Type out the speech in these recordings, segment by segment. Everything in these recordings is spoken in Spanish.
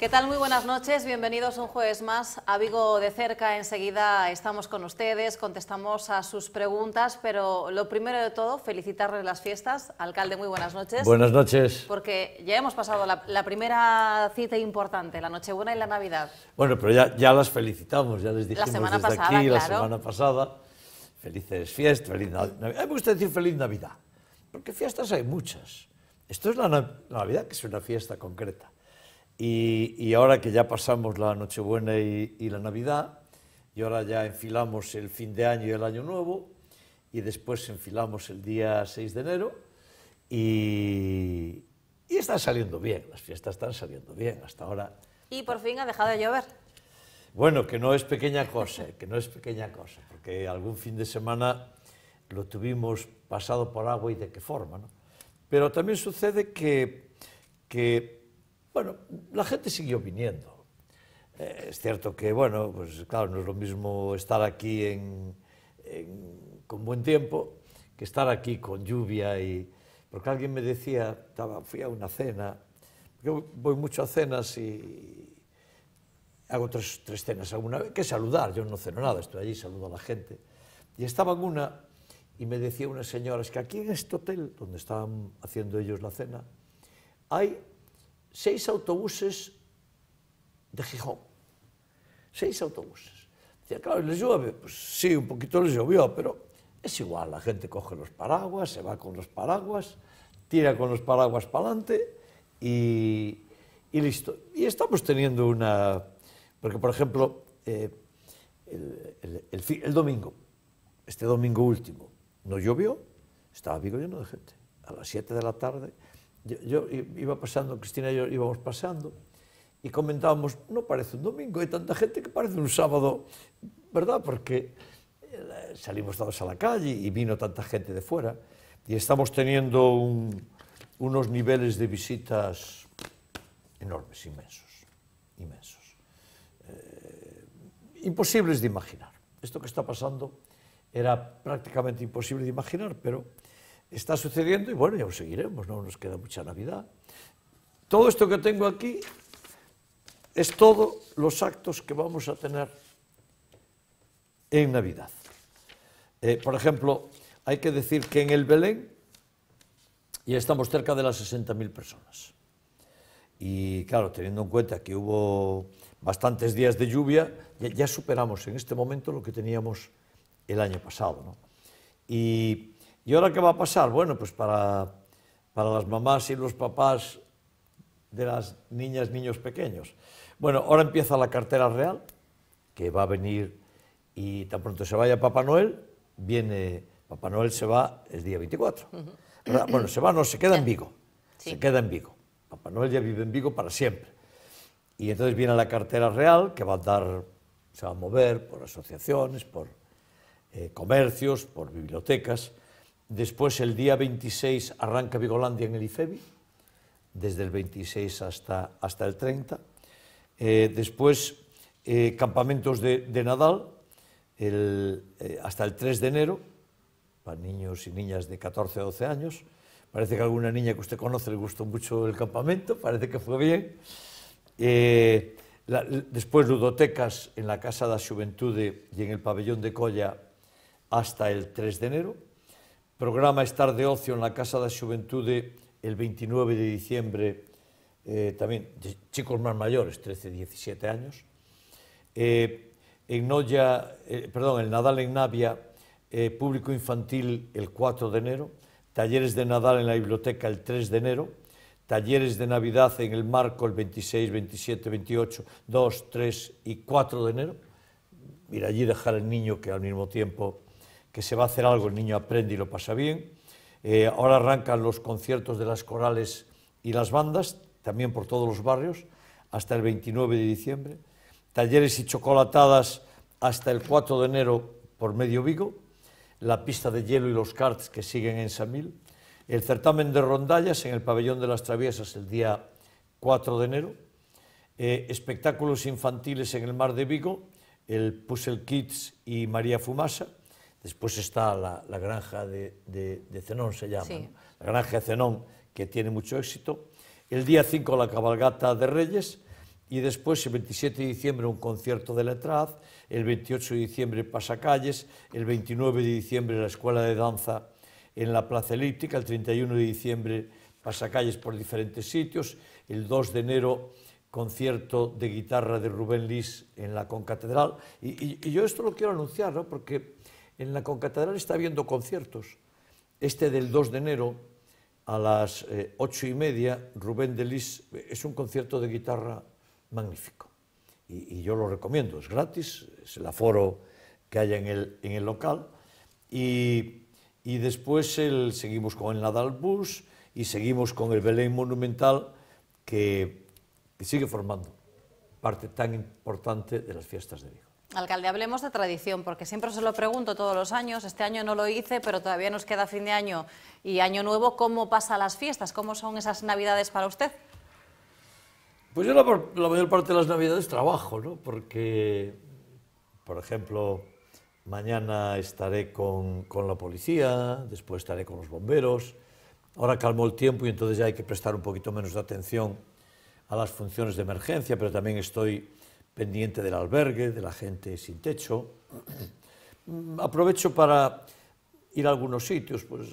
¿Qué tal? Muy buenas noches. Bienvenidos un jueves más a Vigo de cerca. Enseguida estamos con ustedes, contestamos a sus preguntas, pero lo primero de todo, felicitarles las fiestas. Alcalde, muy buenas noches. Buenas noches. Porque ya hemos pasado la, primera cita importante, la Nochebuena y la Navidad. Bueno, pero ya, ya las felicitamos, ya les dijimos la desde pasada, aquí, la semana pasada. Felices fiestas, feliz Navidad. ¿eh? Me gusta decir feliz Navidad, porque fiestas hay muchas. Esto es la Navidad, que es una fiesta concreta. Y, ahora que ya pasamos la Nochebuena y, la Navidad, y ahora ya enfilamos el fin de año y el año nuevo, y después enfilamos el día 6 de enero, y, y están saliendo bien, las fiestas están saliendo bien hasta ahora. Y por fin ha dejado de llover. Bueno, que no es pequeña cosa, eh, que no es pequeña cosa, porque algún fin de semana lo tuvimos pasado por agua y de qué forma, ¿no? Pero también sucede que, que Bueno, la gente siguió viniendo. Eh, es cierto que, bueno, pues claro, no es lo mismo estar aquí en, en, con buen tiempo que estar aquí con lluvia y... Porque alguien me decía, estaba, fui a una cena, yo voy mucho a cenas y hago tres, tres cenas alguna vez, que saludar, yo no ceno nada, estoy allí, saludo a la gente. Y estaba en una y me decía una señora, es que aquí en este hotel, donde estaban haciendo ellos la cena, hay seis autobuses de Gijón. Seis autobuses. Dije, claro, ¿les llueve? Pues sí, un poquito les llovió, pero es igual. La gente coge los paraguas, se va con los paraguas, tira con los paraguas para adelante y, listo. Y estamos teniendo una... Porque, por ejemplo, eh, el, domingo, este domingo último, no llovió, estaba Vigo lleno de gente. A las 7 de la tarde yo, iba pasando, Cristina y yo íbamos pasando, y comentábamos, no parece un domingo, hay tanta gente que parece un sábado, ¿verdad? Porque eh, salimos todos a la calle y vino tanta gente de fuera, y estamos teniendo unos niveles de visitas enormes, inmensos, inmensos, eh, imposibles de imaginar. Esto que está pasando era prácticamente imposible de imaginar, pero está sucediendo y bueno, ya lo seguiremos, no nos queda mucha Navidad. Todo esto que tengo aquí es todos los actos que vamos a tener en Navidad. Eh, por ejemplo, hay que decir que en el Belén ya estamos cerca de las 60.000 personas. Y claro, teniendo en cuenta que hubo bastantes días de lluvia, ya, ya superamos en este momento lo que teníamos el año pasado. ¿no? Y ¿Y ahora qué va a pasar? Bueno, pues para, las mamás y los papás de las niñas, niños pequeños. Bueno, ahora empieza la cartera real, que va a venir y tan pronto se vaya Papá Noel, viene, Papá Noel se va el día 24. Bueno, se va, no, se queda en Vigo. Se queda en Vigo. Papá Noel ya vive en Vigo para siempre. Y entonces viene la cartera real, que va a dar, se va a mover por asociaciones, por eh, comercios, por bibliotecas. Después, el día 26, arranca Vigolandia en el IFEBI, desde el 26 hasta, hasta el 30. Eh, después, eh, campamentos de, Nadal, eh, hasta el 3 de enero, para niños y niñas de 14 a 12 años. Parece que alguna niña que usted conoce le gustó mucho el campamento, parece que fue bien. después ludotecas en la Casa de la Juventud y en el pabellón de Colla hasta el 3 de enero programa Estar de Ocio en la Casa la Juventud el 29 de diciembre, eh, también de chicos más mayores, 13, 17 años. Eh, en eh, perdón, el Nadal en Navia, público infantil el 4 de enero, talleres de Nadal en la biblioteca el 3 de enero, talleres de Navidad en el marco el 26, 27, 28, 2, 3 y 4 de enero. Ir allí dejar al niño que al mismo tiempo que se va a hacer algo, el niño aprende y lo pasa bien. Eh, ahora arrancan los conciertos de las corales y las bandas, también por todos los barrios, hasta el 29 de diciembre. Talleres y chocolatadas hasta el 4 de enero por medio Vigo. La pista de hielo y los karts que siguen en Samil. El certamen de rondallas en el pabellón de las traviesas el día 4 de enero. Eh, espectáculos infantiles en el mar de Vigo, el Puzzle Kids y María Fumasa Después está la, granja de, de, se llama, la granja de Zenón, que tiene mucho éxito. El día 5 la cabalgata de Reyes y después el 27 de diciembre un concierto de Letraz, el 28 de diciembre Pasacalles, el 29 de diciembre la Escuela de Danza en la Plaza Elíptica, el 31 de diciembre Pasacalles por diferentes sitios, el 2 de enero concierto de guitarra de Rubén Lis en la Concatedral. Y, y yo esto lo quiero anunciar, ¿no? porque en la Concatedral está habiendo conciertos. Este del 2 de enero a las 8 eh, y media, Rubén Delis, eh, es un concierto de guitarra magnífico. Y, yo lo recomiendo, es gratis, es el aforo que haya en el, en el local. Y, después seguimos con el Nadal Bus y seguimos con el Belén Monumental que, que sigue formando parte tan importante de las fiestas de Vigo. Alcalde, hablemos de tradición, porque siempre se lo pregunto todos los años. Este año no lo hice, pero todavía nos queda fin de año y año nuevo. ¿Cómo pasa las fiestas? ¿Cómo son esas navidades para usted? Pues yo la, la, mayor parte de las navidades trabajo, ¿no? Porque, por ejemplo, mañana estaré con, con la policía, después estaré con los bomberos. Ahora calmó el tiempo y entonces ya hay que prestar un poquito menos de atención a las funciones de emergencia, pero también estoy pendiente del albergue, de la gente sin techo. Mm, aprovecho para ir a algunos sitios, pues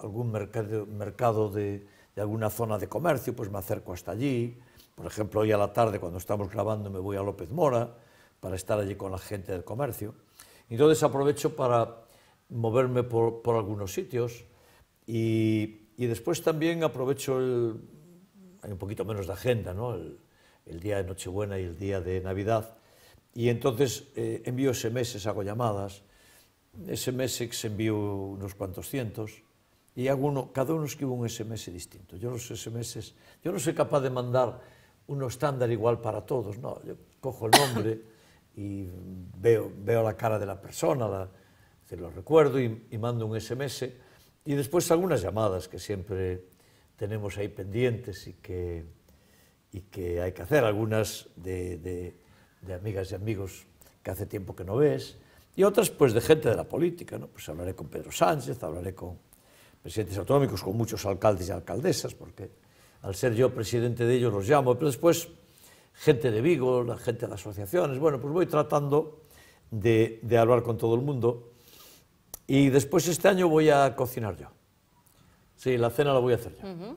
algún mercado, de, alguna zona de comercio, pues me acerco hasta allí. Por ejemplo, hoy a la tarde, cuando estamos grabando, me voy a López Mora para estar allí con la gente del comercio. Y Entonces aprovecho para moverme por, algunos sitios y, después también aprovecho el, hay un poquito menos de agenda, ¿no? el día de Nochebuena y el día de Navidad, y entonces eh, envío SMS, hago llamadas, SMS envío unos cuantos cientos, y hago uno, cada uno escribe un SMS distinto. Yo los SMS, yo no soy capaz de mandar uno estándar igual para todos, no, yo cojo el nombre y veo, veo la cara de la persona, la, lo recuerdo y mando un SMS, y después algunas llamadas que siempre tenemos ahí pendientes y que y que hay que hacer, algunas de, amigas y amigos que hace tiempo que no ves, y otras pues de gente de la política, ¿no? Pues hablaré con Pedro Sánchez, hablaré con presidentes autonómicos, con muchos alcaldes y alcaldesas, porque al ser yo presidente de ellos los llamo, pero después gente de Vigo, la gente de las asociaciones, bueno, pues voy tratando de, hablar con todo el mundo y después este año voy a cocinar yo. Sí, la cena la voy a hacer yo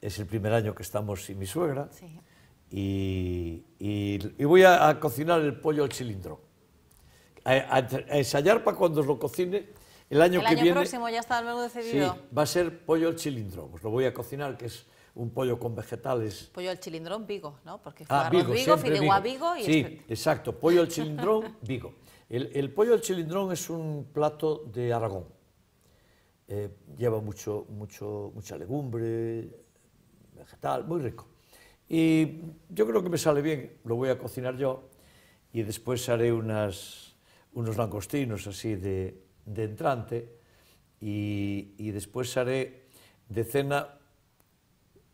es el primer año que estamos sin mi suegra. Y, voy a, cocinar el pollo al cilindro. A, ensayar para cuando os lo cocine el año que viene. El año próximo ya está el decidido. Sí, va a ser pollo al cilindro. Os lo voy a cocinar, que es un pollo con vegetales. Pollo al cilindrón Vigo, ¿no? Porque ah, es ah, Vigo, Vigo Vigo. Sí, exacto, pollo al cilindrón Vigo. El, pollo al cilindrón es un plato de Aragón. Eh, lleva mucho, mucho, mucha legumbre, muy rico. Y yo creo que me sale bien, lo voy a cocinar yo y después haré unas, unos langostinos así de, entrante y, después haré de cena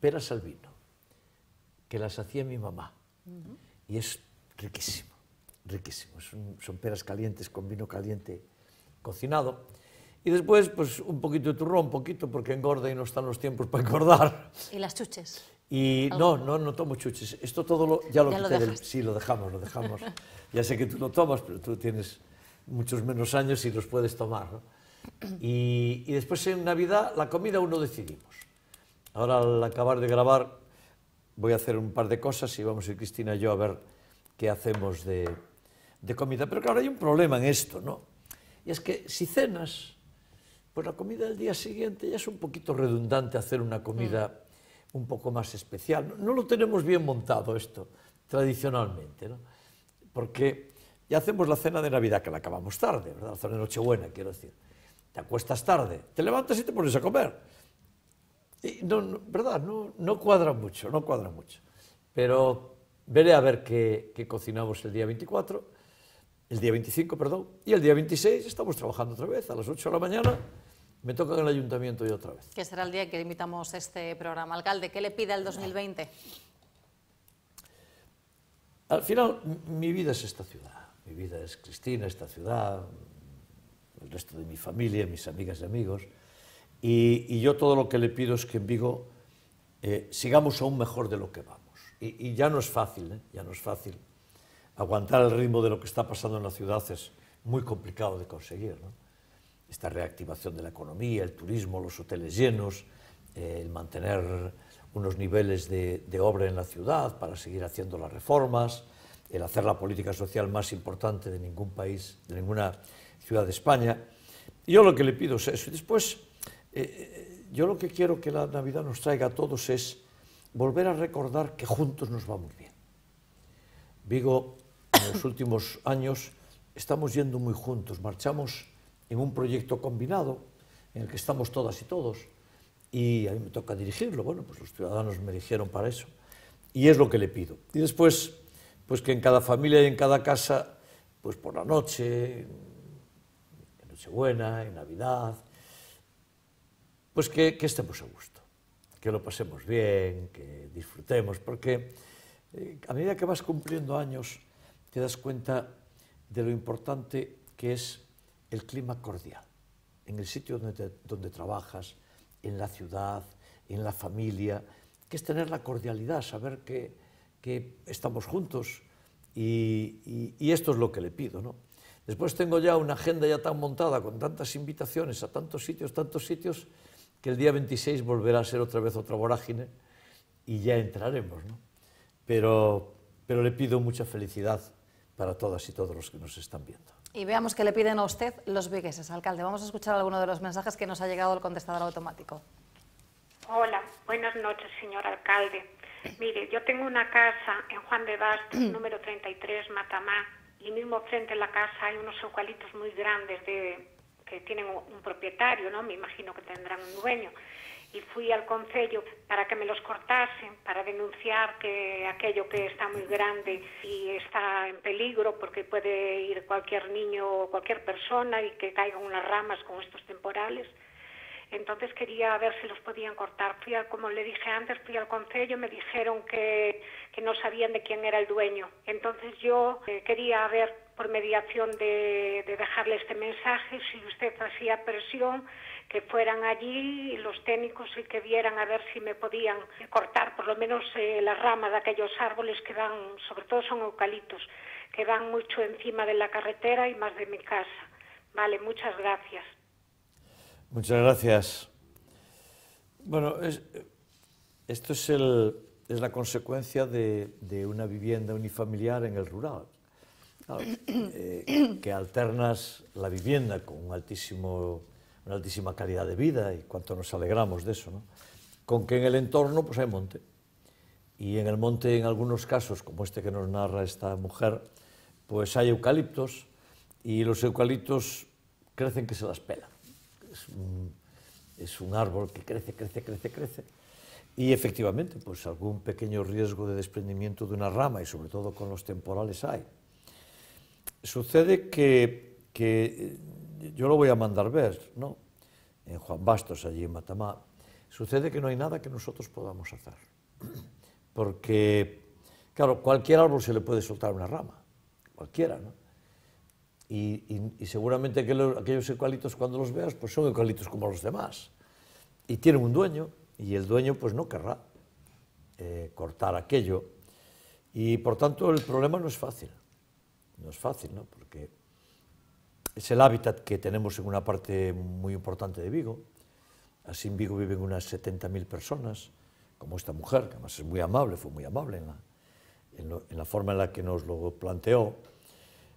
peras al vino, que las hacía mi mamá. Y es riquísimo, riquísimo. son peras calientes con vino caliente cocinado. Y después, pues un poquito de turrón, un poquito, porque engorda y no están los tiempos para engordar. ¿Y las chuches? Y no, no, no tomo chuches. Esto todo ya lo ¿Ya lo Sí, lo dejamos, lo dejamos. ya sé que tú lo tomas, pero tú tienes muchos menos años y los puedes tomar. Y, y después en Navidad, la comida uno decidimos. Ahora al acabar de grabar voy a hacer un par de cosas y vamos a ir Cristina y yo a ver qué hacemos de, de comida. Pero claro, hay un problema en esto, ¿no? Y es que si cenas pues la comida del día siguiente ya es un poquito redundante hacer una comida mm. un poco más especial. No, lo tenemos bien montado esto, tradicionalmente, ¿no? Porque ya hacemos la cena de Navidad, que la acabamos tarde, ¿verdad? La cena de Nochebuena, quiero decir. Te acuestas tarde, te levantas y te pones a comer. no, ¿Verdad? No, cuadra mucho, no cuadra mucho. Pero veré a ver qué, qué cocinamos el día 24 el día 25, perdón, y el día 26 estamos trabajando otra vez a las 8 de la mañana me toca en el ayuntamiento y otra vez. ¿Qué será el día que invitamos este programa. Alcalde, ¿qué le pide el 2020? Al final, mi vida es esta ciudad. Mi vida es Cristina, esta ciudad, el resto de mi familia, mis amigas y amigos. Y, yo todo lo que le pido es que en Vigo eh, sigamos aún mejor de lo que vamos. Y, y ya no es fácil, ¿eh? ya no es fácil. Aguantar el ritmo de lo que está pasando en la ciudad es muy complicado de conseguir, ¿no? esta reactivación de la economía, el turismo, los hoteles llenos, eh, el mantener unos niveles de, obra en la ciudad para seguir haciendo las reformas, el hacer la política social más importante de ningún país, de ninguna ciudad de España. yo lo que le pido es eso. Y después, eh, eh, yo lo que quiero que la Navidad nos traiga a todos es volver a recordar que juntos nos va muy bien. Vigo, en los últimos años, estamos yendo muy juntos, marchamos en un proyecto combinado en el que estamos todas y todos. Y a mí me toca dirigirlo. Bueno, pues los ciudadanos me eligieron para eso. Y es lo que le pido. Y después, pues que en cada familia y en cada casa, pues por la noche, en Nochebuena, en Navidad, pues que, estemos a gusto, que lo pasemos bien, que disfrutemos, porque eh, a medida que vas cumpliendo años, te das cuenta de lo importante que es el clima cordial, en el sitio donde, trabajas, en la ciudad, en la familia, que es tener la cordialidad, saber que, estamos juntos y, esto es lo que le pido. Después tengo ya una agenda ya tan montada, con tantas invitaciones a tantos sitios, tantos sitios, que el día 26 volverá a ser otra vez otra vorágine y ya entraremos. Pero, pero le pido mucha felicidad para todas y todos los que nos están viendo. Y veamos qué le piden a usted los vigueses, alcalde. Vamos a escuchar alguno de los mensajes que nos ha llegado el contestador automático. Hola, buenas noches, señor alcalde. Mire, yo tengo una casa en Juan de Bastos, número 33, Matamá, y mismo frente a la casa hay unos eucaliptos muy grandes de, que tienen un propietario, ¿no? Me imagino que tendrán un dueño y fui al concello para que me los cortasen, para denunciar que aquello que está muy grande y está en peligro porque puede ir cualquier niño o cualquier persona y que caigan unas ramas con estos temporales. Entonces quería ver si los podían cortar. Fui a, como le dije antes, fui al concello, me dijeron que, que no sabían de quién era el dueño. Entonces yo eh, quería ver por mediación de dejarle este mensaje, si usted hacía presión que fueran allí los técnicos y que vieran a ver si me podían cortar por lo menos eh, la rama de aquellos árboles que van, sobre todo son eucaliptos, que van mucho encima de la carretera y más de mi casa. Vale, muchas gracias. Muchas gracias. Bueno, esto es, el, es la consecuencia de, de, una vivienda unifamiliar en el rural, eh, que alternas la vivienda con un altísimo unha altísima calidad de vida e cuanto nos alegramos deso, ¿no? Con que en el entorno pues, hai monte. Y en el monte, en algunos casos, como este que nos narra esta mujer, pues hay eucaliptos y los eucaliptos crecen que se las pelan. Es un, es un árbol que crece, crece, crece, crece. Y efectivamente, pues algún pequeño riesgo de desprendimiento de una rama, y sobre todo con los temporales hay. Sucede que, que eh, yo lo voy a mandar ver, ¿no? En Juan Bastos, allí en Matamá. Sucede que no hay nada que nosotros podamos hacer. Porque, claro, cualquier árbol se le puede soltar una rama, cualquiera, ¿no? Y, seguramente aquellos, ecualitos, cuando los veas, pues son ecualitos como los demás. Y tienen un dueño, y el dueño pues no querrá eh, cortar aquello. Y por tanto el problema no es fácil, no es fácil, ¿no? Porque es el hábitat que tenemos en una parte muy importante de Vigo. Así en Vigo viven unas 70.000 personas, como esta mujer, que además es muy amable, fue muy amable en la, en, la forma en la que nos lo planteó.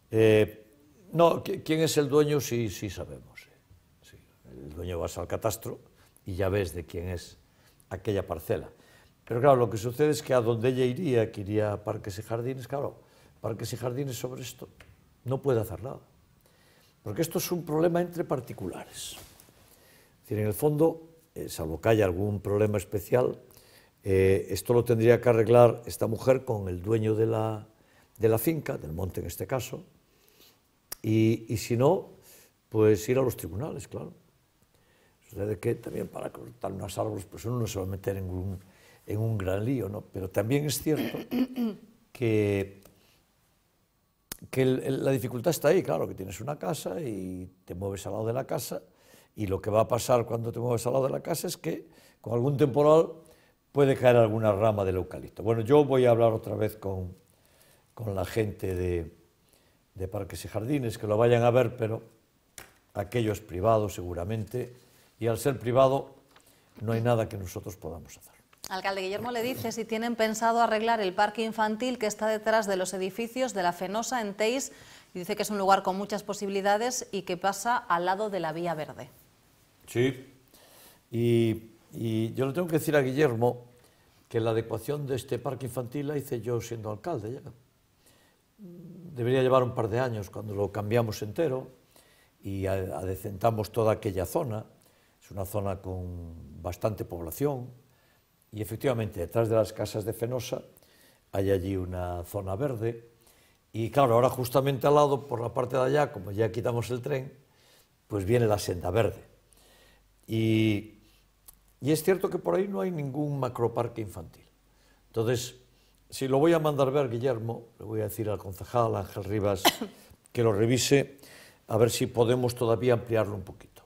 Eh, no, ¿quién es el dueño? Sí, sabemos. Eh. El dueño vas al catastro y ya ves de quién es aquella parcela. Pero claro, lo que sucede es que a donde ella iría, que iría a parques y jardines, claro, parques y jardines sobre esto no puede hacer nada. Porque esto es un problema entre particulares. Es decir, en el fondo, eh, salvo que haya algún problema especial, eh, esto lo tendría que arreglar esta mujer con el dueño de la, de la finca, del monte en este caso, y, y si no, pues ir a los tribunales, claro. Sucede que también para cortar unos árboles, pues uno no se va a meter en un, en un gran lío, ¿no? Pero también es cierto que que la dificultad está ahí, claro, que tienes una casa y te mueves al lado de la casa y lo que va a pasar cuando te mueves al lado de la casa es que con algún temporal puede caer alguna rama del eucalipto. Bueno, yo voy a hablar otra vez con, la gente de, de Parques y Jardines, que lo vayan a ver, pero aquello es privado seguramente y al ser privado no hay nada que nosotros podamos hacer. Alcalde Guillermo le dice si tienen pensado arreglar el parque infantil que está detrás de los edificios de la Fenosa en Teis y dice que es un lugar con muchas posibilidades y que pasa al lado de la Vía Verde. Sí, y, yo le tengo que decir a Guillermo que la adecuación de este parque infantil la hice yo siendo alcalde Debería llevar un par de años cuando lo cambiamos entero y adecentamos toda aquella zona. Es una zona con bastante población, y efectivamente, detrás de las casas de Fenosa hay allí una zona verde. Y claro, ahora justamente al lado, por la parte de allá, como ya quitamos el tren, pues viene la senda verde. Y, es cierto que por ahí no hay ningún macroparque infantil. Entonces, si lo voy a mandar ver, Guillermo, le voy a decir al concejal Ángel Rivas que lo revise, a ver si podemos todavía ampliarlo un poquito.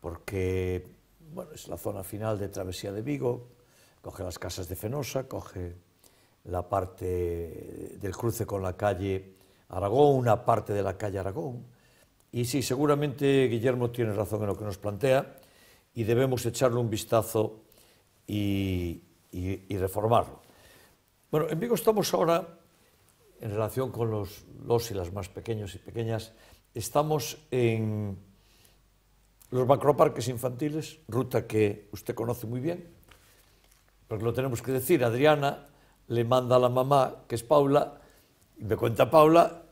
Porque bueno, es la zona final de Travesía de Vigo, coge las casas de Fenosa, coge la parte del cruce con la calle Aragón, una parte de la calle Aragón. Y sí, seguramente Guillermo tiene razón en lo que nos plantea y debemos echarle un vistazo y, reformarlo. Bueno, en Vigo estamos ahora, en relación con los, los y las más pequeños y pequeñas, estamos en los macroparques infantiles, ruta que usted conoce muy bien, porque lo tenemos que decir, Adriana le manda a la mamá, que es Paula, y me cuenta Paula,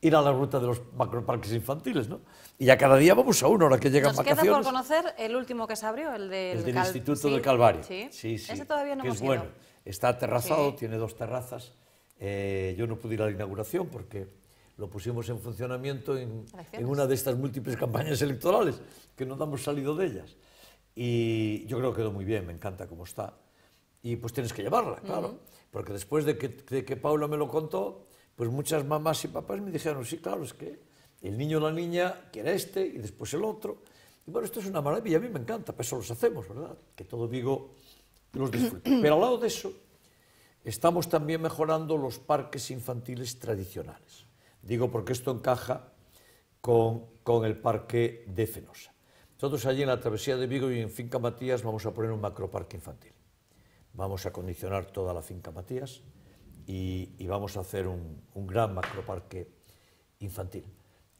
ir a la ruta de los macroparques infantiles, ¿no? Y ya cada día vamos a uno, ahora que llegan vacaciones. Nos queda por conocer el último que se abrió, el del, Instituto de del Calvario. Sí, sí, sí Ese todavía no que es bueno. Está aterrazado, tiene dos terrazas. Eh, yo no pude ir a la inauguración porque lo pusimos en funcionamiento en, una de estas múltiples campañas electorales, que no damos salido de ellas. Y yo creo que quedó muy bien, me encanta cómo está. Y pues tienes que llevarla, claro. Porque después de que, de que Paula me lo contó, pues muchas mamás y papás me dijeron, sí, claro, es que el niño o la niña quiere este y después el otro. Y bueno, esto es una maravilla, a mí me encanta, pero pues, eso los hacemos, ¿verdad? Que todo digo los disfrute. Pero al lado de eso, estamos también mejorando los parques infantiles tradicionales. Digo porque esto encaja con, con el parque de Fenosa. Nosotros allí en la travesía de Vigo y en Finca Matías vamos a poner un macroparque infantil. Vamos a condicionar toda la Finca Matías y, y vamos a hacer un, un gran macroparque infantil.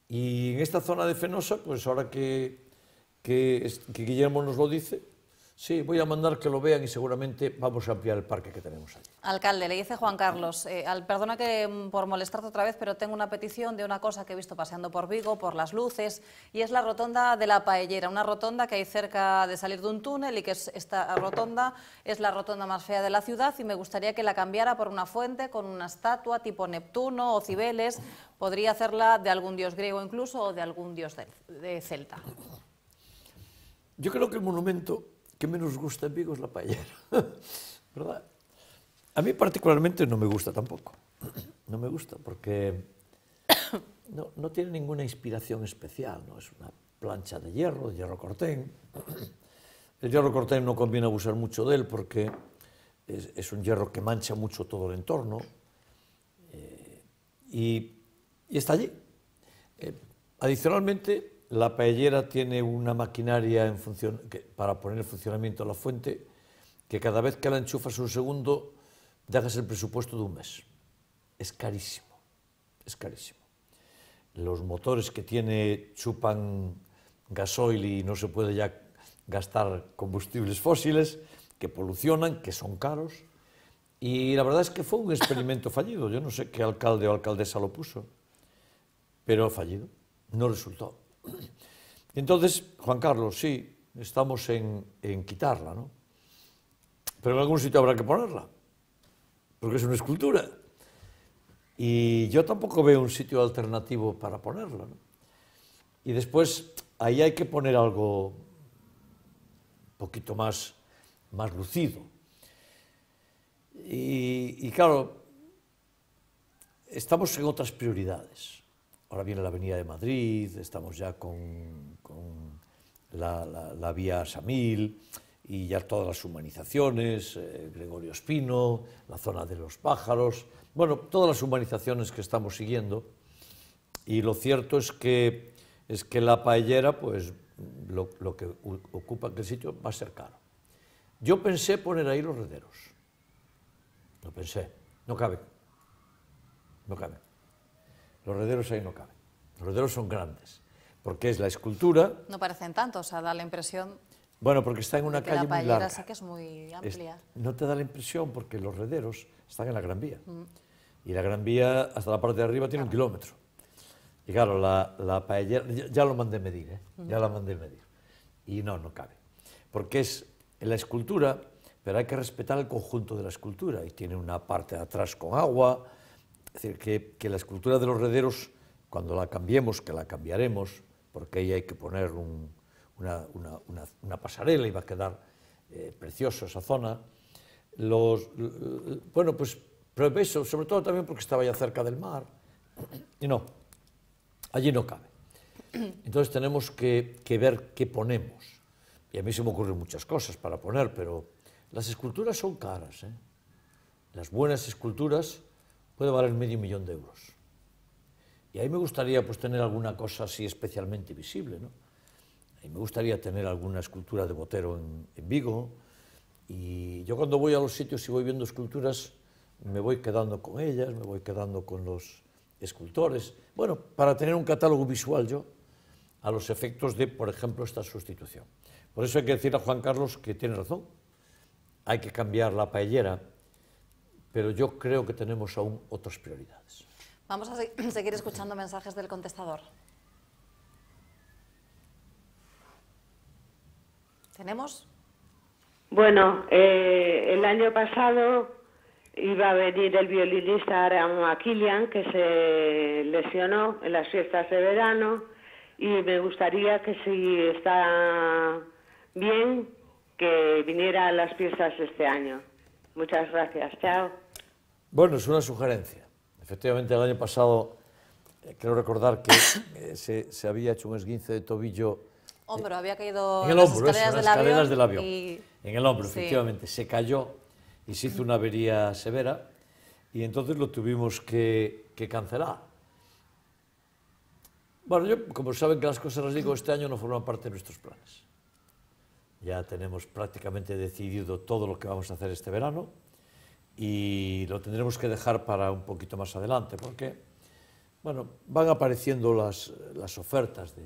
Y en esta zona de Fenosa, pues ahora que, que, que Guillermo nos lo dice, Sí, voy a mandar que lo vean y seguramente vamos a ampliar el parque que tenemos ahí. Alcalde, le dice Juan Carlos, eh, perdona que mm, por molestarte otra vez, pero tengo una petición de una cosa que he visto paseando por Vigo, por las luces, y es la rotonda de la Paellera, una rotonda que hay cerca de salir de un túnel y que esta rotonda es la rotonda más fea de la ciudad y me gustaría que la cambiara por una fuente con una estatua tipo Neptuno o Cibeles, podría hacerla de algún dios griego incluso o de algún dios de celta. Yo creo que el monumento menos gusta en Vigo es la paellera, ¿verdad? A mí particularmente no me gusta tampoco, no me gusta porque no, tiene ninguna inspiración especial, ¿no? Es una plancha de hierro, de hierro cortén. El hierro cortén no conviene abusar mucho de él porque es, un hierro que mancha mucho todo el entorno eh, y, está allí. Eh, adicionalmente, la paellera tiene una maquinaria para poner en funcionamiento la fuente que cada vez que la enchufas un segundo dejas el presupuesto de un mes. Es carísimo, es carísimo. Los motores que tiene chupan gasoil y no se puede ya gastar combustibles fósiles que polucionan, que son caros. Y la verdad es que fue un experimento fallido. Yo no sé qué alcalde o alcaldesa lo puso, pero fallido. No resultó. Entonces, Juan Carlos, sí, estamos en, en quitarla, ¿no? Pero en algún sitio habrá que ponerla, porque es una escultura. Y yo tampoco veo un sitio alternativo para ponerla, ¿no? Y después, ahí hay que poner algo un poquito más, más lucido. Y, y claro, estamos en otras prioridades. Ahora viene la Avenida de Madrid, estamos ya con, la, vía Samil y ya todas las humanizaciones, eh, Gregorio Espino, la zona de los pájaros, bueno, todas las humanizaciones que estamos siguiendo. Y lo cierto es que, es que la paellera, pues lo, que ocupa aquel sitio va a ser caro. Yo pensé poner ahí los rederos. Lo pensé. No cabe. No cabe. Los rederos ahí no caben. Los rederos son grandes, porque es la escultura... No parecen tanto, o sea, da la impresión... Bueno, porque está en una calle la muy larga. sí que es muy amplia. no te da la impresión porque los rederos están en la Gran Vía. Mm. Y la Gran Vía, hasta la parte de arriba, tiene un kilómetro. Y claro, la, la paellera, ya, lo mandé medir, ¿eh? Mm. ya la mandé medir. Y no, no cabe. Porque es la escultura, pero hay que respetar el conjunto de la escultura. Y tiene una parte de atrás con agua, es decir, que, que la escultura de los rederos, cuando la cambiemos, que la cambiaremos, porque ahí hay que poner una, pasarela y va a quedar eh, preciosa precioso esa zona. Los, bueno, pues, pero eso, sobre todo también porque estaba ya cerca del mar, y no, allí no cabe. Entonces tenemos que, que ver qué ponemos. Y a mí se me ocurren muchas cosas para poner, pero las esculturas son caras. ¿eh? Las buenas esculturas puede valer medio millón de euros. Y ahí me gustaría pues, tener alguna cosa así especialmente visible. ¿no? Ahí me gustaría tener alguna escultura de Botero en, Vigo. Y yo cuando voy a los sitios y voy viendo esculturas, me voy quedando con ellas, me voy quedando con los escultores. Bueno, para tener un catálogo visual yo a los efectos de, por ejemplo, esta sustitución. Por eso hay que decir a Juan Carlos que tiene razón. Hay que cambiar la paellera pero yo creo que tenemos aún otras prioridades. Vamos a seguir escuchando mensajes del contestador. ¿Tenemos? Bueno, eh, el año pasado iba a venir el violinista Aram Akilian, que se lesionó en las fiestas de verano, y me gustaría que si está bien, que viniera a las fiestas este año. Muchas gracias. Chao. Bueno, es una sugerencia. Efectivamente, el año pasado, eh, creo recordar que eh, se, se, había hecho un esguince de tobillo. Eh, hombro, eh, había caído en el hombro, las escaleras, eso, del, escaleras avión del, avión y... En el hombro, sí. efectivamente. Se cayó y se hizo una avería severa y entonces lo tuvimos que, que cancelar. Bueno, yo, como saben que las cosas las digo, este año no forman parte de nuestros planes. Ya tenemos prácticamente decidido todo lo que vamos a hacer este verano y lo tendremos que dejar para un poquito más adelante, porque bueno, van apareciendo las, las ofertas de,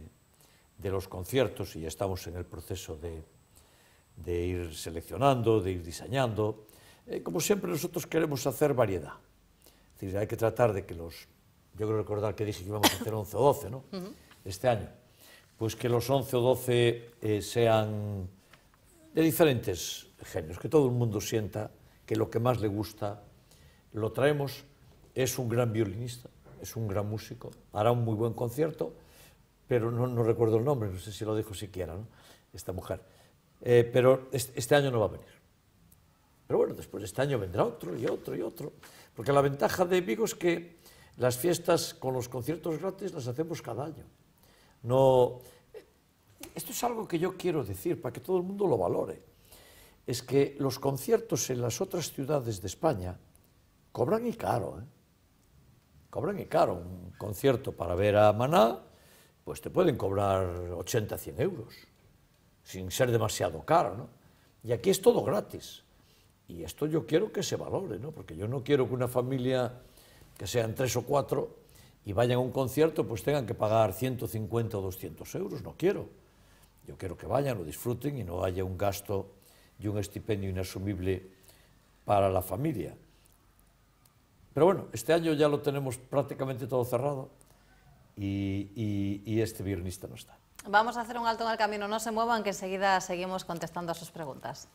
de los conciertos y estamos en el proceso de, de ir seleccionando, de ir diseñando. Eh, como siempre nosotros queremos hacer variedad. Es decir, hay que tratar de que los... Yo creo recordar que dije que íbamos a hacer 11 o 12, ¿no? Uh -huh. Este año. Pues que los 11 o 12 eh, sean de diferentes géneros, que todo el mundo sienta que lo que más le gusta lo traemos. Es un gran violinista, es un gran músico, hará un muy buen concierto, pero no, recuerdo el nombre, no sé si lo dijo siquiera, esta mujer. Eh, pero este año no va a venir. Pero bueno, después de este año vendrá otro y otro y otro. Porque la ventaja de Vigo es que las fiestas con los conciertos gratis las hacemos cada año. No, esto es algo que yo quiero decir para que todo el mundo lo valore es que los conciertos en las otras ciudades de España cobran y caro. ¿eh? Cobran y caro. Un concierto para ver a Maná, pues te pueden cobrar 80, 100 euros, sin ser demasiado caro. Y aquí es todo gratis. Y esto yo quiero que se valore, ¿no? porque yo no quiero que una familia, que sean tres o cuatro, y vayan a un concierto, pues tengan que pagar 150 o 200 euros. No quiero. Yo quiero que vayan, lo disfruten y no haya un gasto y un estipendio inasumible para la familia. Pero bueno, este año ya lo tenemos prácticamente todo cerrado y, este violinista no está. Vamos a hacer un alto en el camino, no se muevan, que enseguida seguimos contestando a sus preguntas.